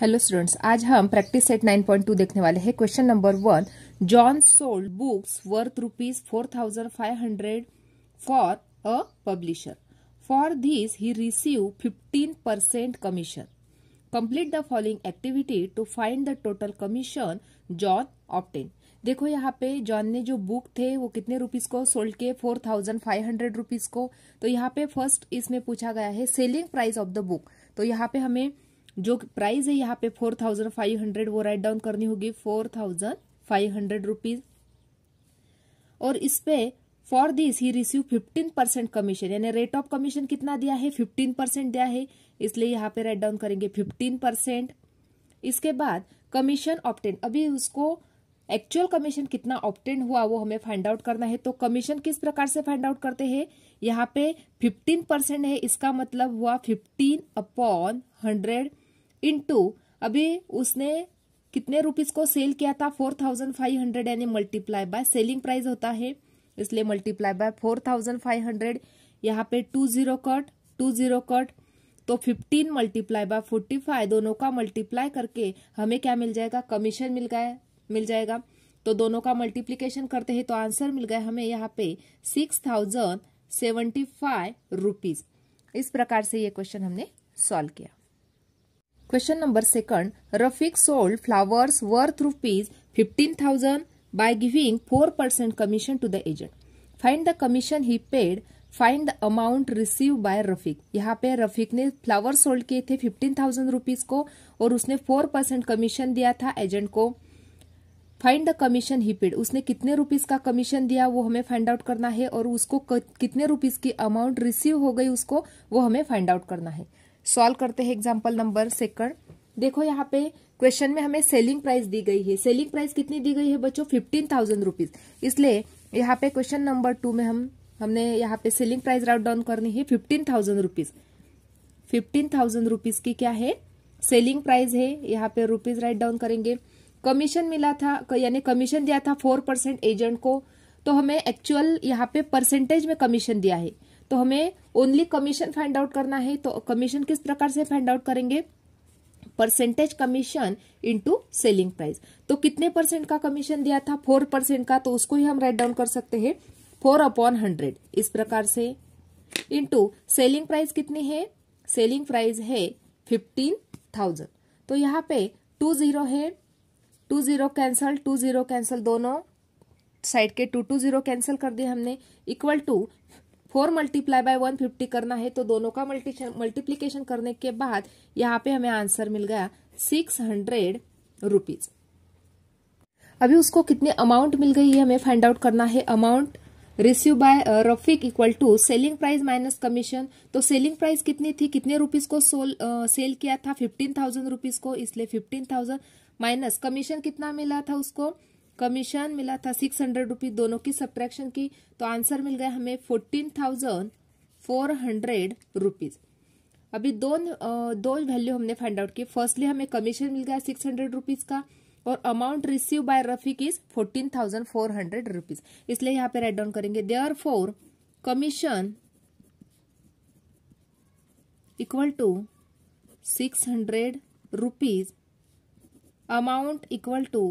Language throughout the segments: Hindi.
हेलो स्टूडेंट्स आज हम प्रैक्टिस सेट 9.2 देखने वाले हैं question number one John sold books worth rupees four thousand five hundred for a publisher for this he receive fifteen percent commission complete the following activity to find the total commission John obtain देखो यहाँ पे जॉन ने जो बुक थे वो कितने रुपीस को सोल्ड के four thousand five hundred rupees को तो यहाँ पे फर्स्ट इसमें पूछा गया है selling price of the book तो यहाँ पे हमें जो प्राइस है यहाँ पे फोर थाउजेंड फाइव हंड्रेड वो राइट डाउन करनी होगी four thousand five hundred rupees और इस पे for this he receive fifteen percent commission यानी रेट ऑफ कमीशन कितना दिया है फिफ्टीन परसेंट दिया है इसलिए यहाँ पे राइट डाउन करेंगे फिफ्टीन परसेंट इसके बाद कमीशन ऑप्टेन अभी उसको एक्चुअल कमीशन कितना ऑप्टेन हुआ वो हमें फाइंड आउट करना है तो कमीशन किस प्रकार से फाइंड आउट करते हैं यहाँ पे 15 परसेंट है इसका मतलब हुआ 15 अपॉन हंड्रेड इनटू अभी उसने कितने रुपीज को सेल किया था फोर थाउजेंड फाइव हंड्रेड यानी मल्टीप्लाई बाय सेलिंग प्राइस होता है इसलिए multiply by four thousand five hundred यहाँ पे two zero cut two zero cut तो fifteen multiply by forty five दोनों का मल्टीप्लाई करके हमें क्या मिल जाएगा कमीशन मिल गया मिल जाएगा तो दोनों का मल्टीप्लीकेशन करते हैं तो आंसर मिल गया हमें यहाँ पे six thousand seventy five rupees इस प्रकार से ये क्वेश्चन हमने सॉल्व किया second number sold flowers worth flowers fifteen thousand by giving four percent commission to the agent find the commission he paid find the amount receive by Rafiq यहाँ पे रफीक ने फ्लावर सोल्ड किए थे फिफ्टीन थाउजेंड रुपीज को और उसने फोर परसेंट कमीशन दिया था एजेंट को find the commission he paid उसने कितने रुपीज का कमीशन दिया वो हमें फाइंड आउट करना है और उसको कितने रुपीज की अमाउंट रिसीव हो गई उसको वो हमें फाइंड आउट करना है सॉल्व करते हैं एग्जाम्पल नंबर सेकंड देखो यहाँ पे क्वेश्चन में हमें सेलिंग प्राइस दी गई है सेलिंग प्राइस कितनी दी गई है बच्चों फिफ्टीन थाउजेंड रुपीज इसलिए यहाँ पे क्वेश्चन नंबर टू में हम हमने यहाँ पे सेलिंग प्राइस राउट डाउन करनी है fifteen thousand rupees fifteen thousand rupees की क्या है सेलिंग प्राइस है यहाँ पे रुपीज राइट डाउन करेंगे कमीशन मिला था यानी कमीशन दिया था फोर परसेंट एजेंट को तो हमें एक्चुअल यहाँ पे परसेंटेज में कमीशन दिया है तो हमें ओनली कमीशन फाइंड आउट करना है तो कमीशन किस प्रकार से फाइंड आउट करेंगे percentage commission into selling price तो कितने परसेंट का कमीशन दिया था फोर परसेंट का तो उसको ही हम राइट डाउन कर सकते हैं फोर अपॉन हंड्रेड इस प्रकार से इनटू सेलिंग प्राइस कितनी है सेलिंग प्राइस है फिफ्टीन थाउजेंड तो यहाँ पे टू जीरो है two zero cancel two zero cancel दोनों साइड के टू टू जीरो कैंसिल कर दिए हमने equal to four multiply by one fifty करना है तो दोनों का मल्टीप्लीकेशन करने के बाद यहाँ पे हमें आंसर मिल गया सिक्स हंड्रेड रुपीज अभी उसको कितने अमाउंट मिल गई है हमें फाइंड आउट करना है amount receive by Rafiq equal to selling price minus commission तो सेलिंग प्राइस कितनी थी कितने रुपीज को सोल सेल uh, किया था फिफ्टीन थाउजेंड रुपीज को इसलिए फिफ्टीन थाउजेंड माइनस कमीशन कितना मिला था उसको कमीशन मिला था सिक्स हंड्रेड रुपीज दोनों की सब्ट्रैक्शन की तो आंसर मिल गया हमें fourteen thousand four hundred rupees अभी दो दो वैल्यू हमने फाइंड आउट की फर्स्टली हमें कमीशन मिल गया सिक्स हंड्रेड रुपीज का और amount receive by Rafiq is fourteen thousand four hundred rupees इसलिए यहाँ पे राइट डाउन करेंगे therefore commission equal to six hundred rupees amount equal to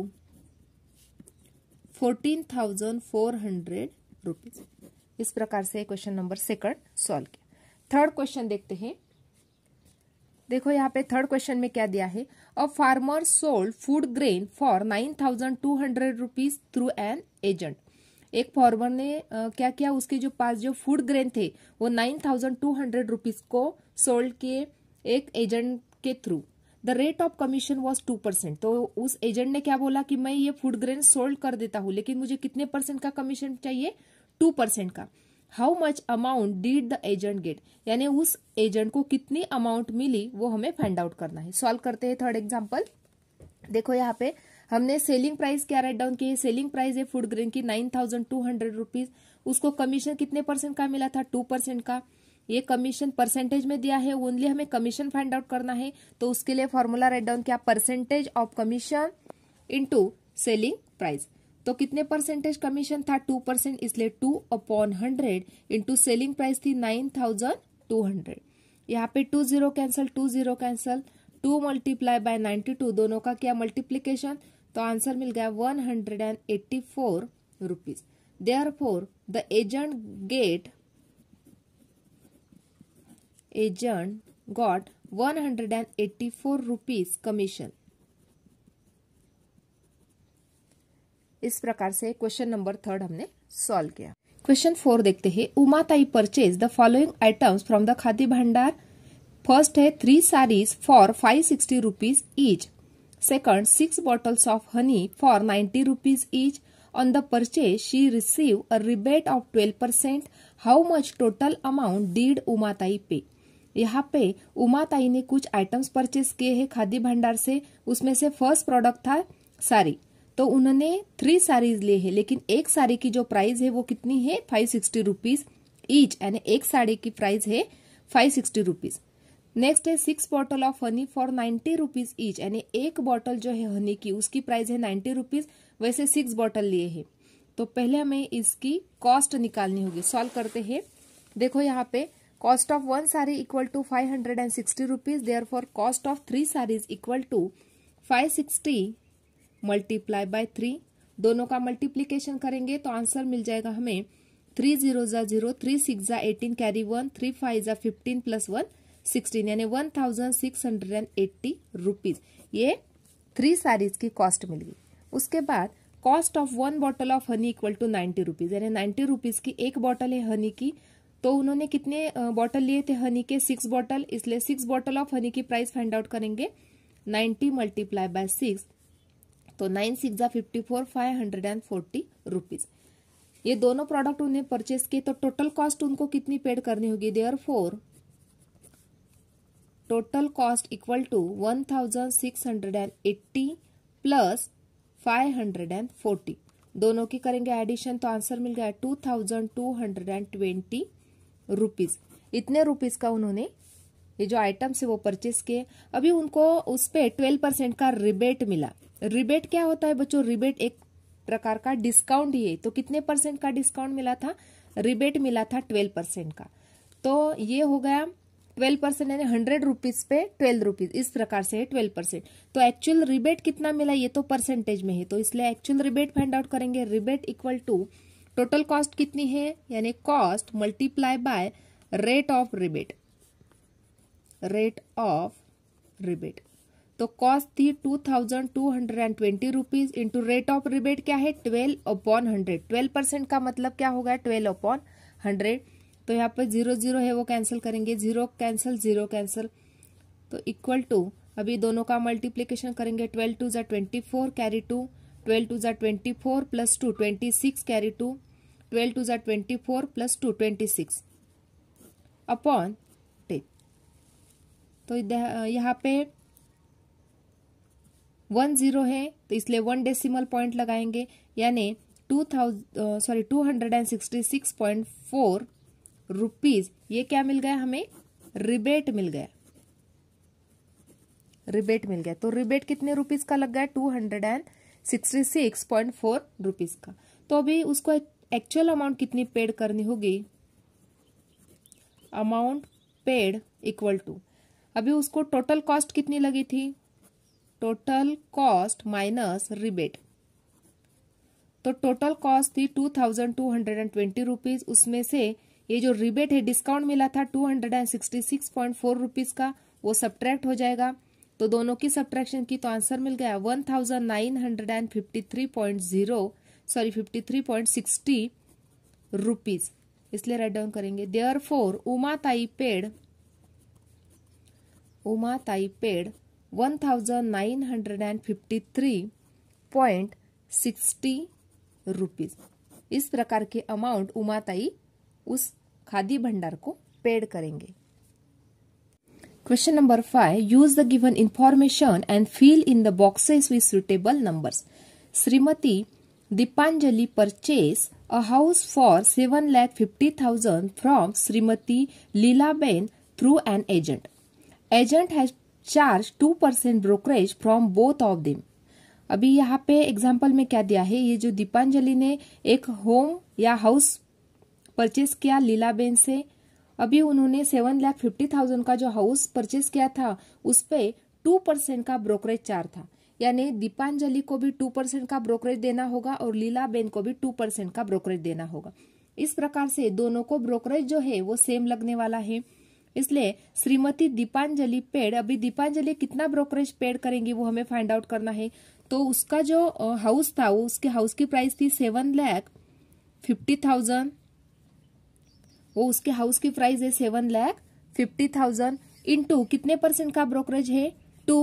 fourteen thousand four hundred rupees इस प्रकार से क्वेश्चन नंबर सेकंड सॉल्व किया थर्ड क्वेश्चन देखते हैं देखो यहाँ पे थर्ड क्वेश्चन में क्या दिया है a farmer sold food grain for nine thousand two hundred rupees through an agent एक फार्मर ने क्या किया उसके जो पास जो फूड ग्रेन थे वो nine thousand two hundred rupees को सोल्ड किए एक एजेंट के through the rate of commission was two percent तो उस एजेंट ने क्या बोला कि मैं ये फूड ग्रेन सोल्ड कर देता हूं लेकिन मुझे कितने परसेंट का कमीशन चाहिए टू परसेंट का how much amount did the agent get यानी उस एजेंट को कितनी अमाउंट मिली वो हमें फाइंड आउट करना है सॉल्व करते हैं थर्ड एग्जाम्पल देखो यहाँ पे हमने सेलिंग प्राइस क्या राइट डाउन की है सेलिंग प्राइस है फूड ग्रेन की nine thousand two hundred rupees उसको कमीशन कितने परसेंट का मिला था टू परसेंट का ये कमीशन परसेंटेज में दिया है ओनली हमें कमीशन फाइंड आउट करना है तो उसके लिए फॉर्मूला राइट डाउन किया percentage of commission into selling price तो कितने परसेंटेज कमीशन था टू परसेंट इसलिए two upon hundred into selling price थी नाइन थाउजेंड टू हंड्रेड यहाँ पे two zero cancel two zero cancel two multiply by ninety two दोनों का क्या मल्टीप्लीकेशन तो आंसर मिल गया one hundred and eighty four rupees therefore the agent get agent got 184 rupees commission इस प्रकार से क्वेश्चन नंबर थर्ड हमने सॉल्व किया क्वेश्चन फोर देखते हैं Umatai purchase the following items from the Khadi Bhandar first है three saris for five sixty rupees each second six bottles of honey for ninety rupees each on the purchase she receive a rebate of twelve percent how much total amount did Umatai pay यहाँ पे उमा ताई ने कुछ आइटम्स परचेस किए हैं खादी भंडार से उसमें से फर्स्ट प्रोडक्ट था साड़ी तो उन्होंने थ्री साड़ीज लिए है लेकिन एक साड़ी की जो प्राइस है वो कितनी है फाइव सिक्सटी रुपीज ईच यानी एक साड़ी की प्राइस है फाइव सिक्सटी रुपीज नेक्स्ट है six bottle of honey for ninety rupees each यानी एक बॉटल जो है हनी की उसकी प्राइस है नाइन्टी रुपीज वैसे सिक्स बॉटल लिए है तो पहले हमें इसकी कॉस्ट निकालनी होगी सॉल्व करते हैं देखो यहाँ पे cost of one sari equal to five hundred and sixty rupees therefore cost of three saris equal to five sixty multiply by three दोनों का मल्टीप्लीकेशन करेंगे तो आंसर मिल जाएगा हमें थ्री जीरो जा जीरो थ्री सिक्स जा eighteen carry one three five जा फिफ्टीन प्लस वन सिक्सटीन यानी one thousand six hundred and eighty rupees ये थ्री सारीज की कॉस्ट मिल गई उसके बाद cost of one bottle of honey equal to ninety rupees यानी नाइन्टी रुपीज की एक बॉटल है हनी की तो उन्होंने कितने बॉटल लिए थे हनी के सिक्स बॉटल इसलिए सिक्स बॉटल ऑफ हनी की प्राइस फाइंड आउट करेंगे नाइन्टी मल्टीप्लाई बाय सिक्स तो नाइन सिक्स जा fifty four five hundred and forty rupees ये दोनों प्रोडक्ट उन्हें परचेस किए तो टोटल कॉस्ट उनको कितनी पेड करनी होगी therefore total cost equal to one thousand six hundred and eighty plus five hundred and forty दोनों की करेंगे एडिशन तो आंसर मिल गया two thousand two hundred and twenty rupees इतने रुपीज़ का उन्होंने ये जो आइटम्स है वो परचेस किए अभी उनको उस पर ट्वेल्व परसेंट का रिबेट मिला रिबेट क्या होता है बच्चों रिबेट एक प्रकार का डिस्काउंट ही है तो कितने परसेंट का डिस्काउंट मिला था रिबेट मिला था ट्वेल्व परसेंट का तो ये हो गया ट्वेल्व परसेंट यानी हंड्रेड रुपीज पे ट्वेल्व रुपीज इस प्रकार से है ट्वेल्व परसेंट तो एक्चुअल रिबेट कितना मिला ये तो परसेंटेज में है तो इसलिए एक्चुअल रिबेट फाइंड आउट करेंगे rebate equal to total cost कितनी है यानी cost multiply by rate of rebate rate of rebate तो कॉस्ट थी two thousand two hundred and twenty rupees into rate of rebate क्या है twelve upon hundred twelve percent का मतलब क्या होगा ट्वेल्व अपॉन हंड्रेड तो यहाँ पर जीरो जीरो है वो कैंसिल करेंगे जीरो कैंसिल जीरो कैंसिल तो इक्वल टू अभी दोनों का मल्टीप्लीकेशन करेंगे ट्वेल्व टू जै twenty four carry two twelve two जै twenty four plus two twenty six carry two twelve two ज़ा twenty four plus two twenty six upon ten तो यहाँ पे वन ज़ीरो है तो इसलिए वन डेसिमल पॉइंट लगाएंगे यानी two thousand sorry two hundred and sixty six point four rupees ये क्या मिल गया हमें रिबेट मिल गया रिबेट मिल गया तो रिबेट कितने रुपीज़ का लग गया two hundred and sixty six point four rupees का तो अभी उसको एक्चुअल अमाउंट कितनी पेड करनी होगी अमाउंट पेड इक्वल टू अभी उसको टोटल कॉस्ट कितनी लगी थी टोटल कॉस्ट माइनस रिबेट तो टोटल कॉस्ट थी two thousand two hundred and twenty rupees उसमें से ये जो रिबेट है डिस्काउंट मिला था two hundred and sixty six point four rupees का वो सब्ट्रैक्ट हो जाएगा तो दोनों की सब्ट्रैक्शन की तो आंसर मिल गया one thousand nine hundred and fifty three point zero sorry fifty three point sixty rupees इसलिए राइट डाउन करेंगे therefore Uma Tai paid Uma Tai paid one thousand nine hundred and fifty three point sixty rupees इस प्रकार के अमाउंट उमा ताई उस खादी भंडार को पेड करेंगे question number five use the given information and fill in the boxes with suitable numbers Shrimati Dipanjali purchased a house for 7,50,000 from Srimati Lilaben through an agent. Agent has charged 2% brokerage from both of them. अभी यहाँ पे एग्जाम्पल में क्या दिया है ये जो दीपांजलि ने एक होम या हाउस परचेस किया लीलाबेन से अभी उन्होंने सेवन लाख फिफ्टी थाउजेंड का जो हाउस परचेस किया था उस पर टू परसेंट का ब्रोकरेज चार्ज था यानी दीपांजलि को भी टू परसेंट का ब्रोकरेज देना होगा और लीला बेन को भी टू परसेंट का ब्रोकरेज देना होगा इस प्रकार से दोनों को ब्रोकरेज जो है वो सेम लगने वाला है इसलिए श्रीमती दीपांजलि पेड अभी दीपांजलि कितना ब्रोकरेज पेड करेंगी वो हमें फाइंड आउट करना है तो उसका जो हाउस था उसके हाउस की प्राइस थी सेवन लैख फिफ्टी थाउजेंड वो उसके हाउस की प्राइस है seven lakh fifty thousand into कितने परसेंट का ब्रोकरेज है two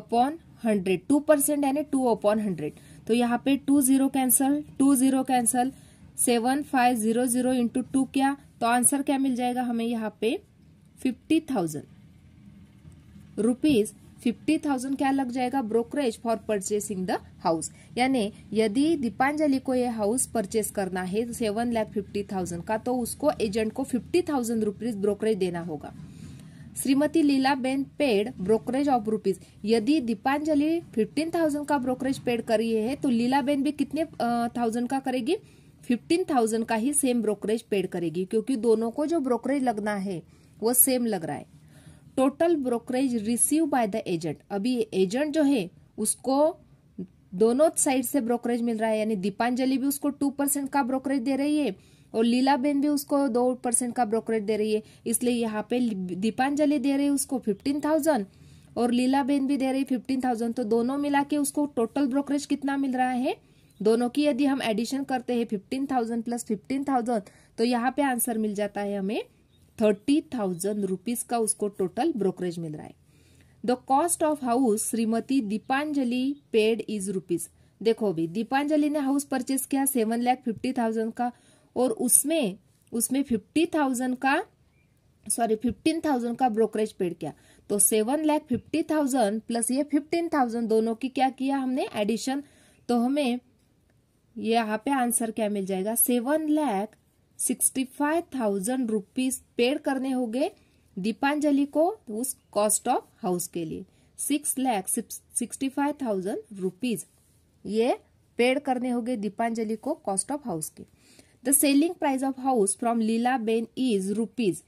upon hundred two percent यानी टू अपॉन हंड्रेड तो यहाँ पे two zero cancel two zero cancel seven five zero zero into two क्या तो आंसर क्या मिल जाएगा हमें यहाँ पे fifty thousand rupees fifty thousand क्या लग जाएगा brokerage for purchasing the house यानी यदि दीपांजलि को यह हाउस परचेस करना है तो सेवन लैख फिफ्टी थाउजेंड का तो उसको एजेंट को फिफ्टी थाउजेंड रुपीज ब्रोकरेज देना होगा Shrimati Leela Ben paid brokerage of rupees यदि दीपांजलि फिफ्टीन थाउजेंड का ब्रोकरेज पेड करी है तो लीला बेन भी कितने थाउजेंड का करेगी फिफ्टीन थाउजेंड का ही सेम ब्रोकरेज पेड करेगी क्योंकि दोनों को जो ब्रोकरेज लगना है वो सेम लग रहा है total brokerage receive by the agent अभी एजेंट जो है उसको दोनों साइड से ब्रोकरेज मिल रहा है यानी दीपांजलि भी उसको टू परसेंट का ब्रोकरेज दे रही है और लीला बेन भी उसको दो परसेंट का ब्रोकरेज दे रही है इसलिए यहाँ पे दीपांजलि दे रही है उसको फिफ्टीन थाउजेंड और लीला बेन भी दे रही है फिफ्टीन थाउजेंड तो दोनों मिला के उसको टोटल ब्रोकरेज कितना मिल रहा है दोनों की यदि हम एडिशन करते हैं fifteen thousand plus fifteen thousand तो यहाँ पे आंसर मिल जाता है हमें थर्टी थाउजेंड रुपीज का उसको टोटल ब्रोकरेज मिल रहा है the cost of house Shrimati Dipanjali paid is rupees देखो अभी दीपांजलि ने हाउस परचेज किया सेवन लैख फिफ्टी थाउजेंड का और उसमें उसमें फिफ्टी थाउजेंड का सॉरी फिफ्टीन थाउजेंड का ब्रोकरेज पेड किया तो seven lakh fifty thousand plus ये फिफ्टीन थाउजेंड दोनों की क्या किया हमने एडिशन तो हमें ये यहाँ पे आंसर क्या मिल जाएगा seven lakh sixty five thousand rupees paid करने होंगे दीपांजलि को उस कॉस्ट ऑफ हाउस के लिए six lakh sixty five thousand rupees ये पेड करने होंगे दीपांजलि को कॉस्ट ऑफ हाउस के the selling price of house from Leela Ben is rupees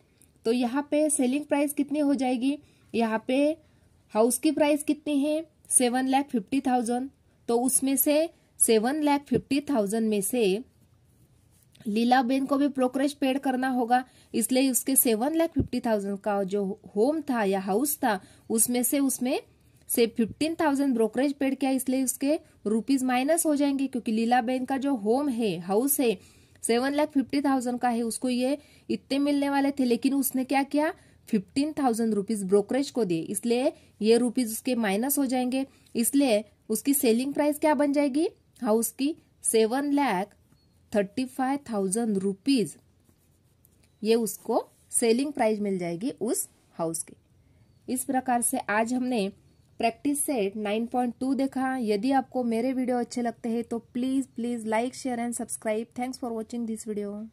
तो यहाँ पे सेलिंग प्राइस कितनी हो जाएगी यहाँ पे हाउस की प्राइस कितनी है सेवन लैख फिफ्टी थाउजेंड तो उसमें से सेवन लैख फिफ्टी थाउजेंड में से लीला बेन को भी प्रोक्रेज पेड करना होगा इसलिए उसके सेवन लैख फिफ्टी थाउजेंड का जो होम था या हाउस था उसमें से उसमें से फिफ्टीन थाउजेंड ब्रोकरेज पेड किया इसलिए उसके रुपीज माइनस हो जाएंगे क्योंकि लीला बेन का जो होम है हाउस है सेवन लाख फिफ्टी थाउजेंड का है उसको ये इतने मिलने वाले थे लेकिन उसने क्या किया फिफ्टीन थाउजेंड रुपीज ब्रोकरेज को दिए इसलिए ये रुपीज उसके माइनस हो जाएंगे इसलिए उसकी सेलिंग प्राइस क्या बन जाएगी हाउस की seven lakh thirty five thousand rupees ये उसको सेलिंग प्राइस मिल जाएगी उस हाउस की इस प्रकार से आज हमने प्रैक्टिस सेट 9.2 देखा यदि आपको मेरे वीडियो अच्छे लगते हैं तो please please like share and subscribe thanks for watching this video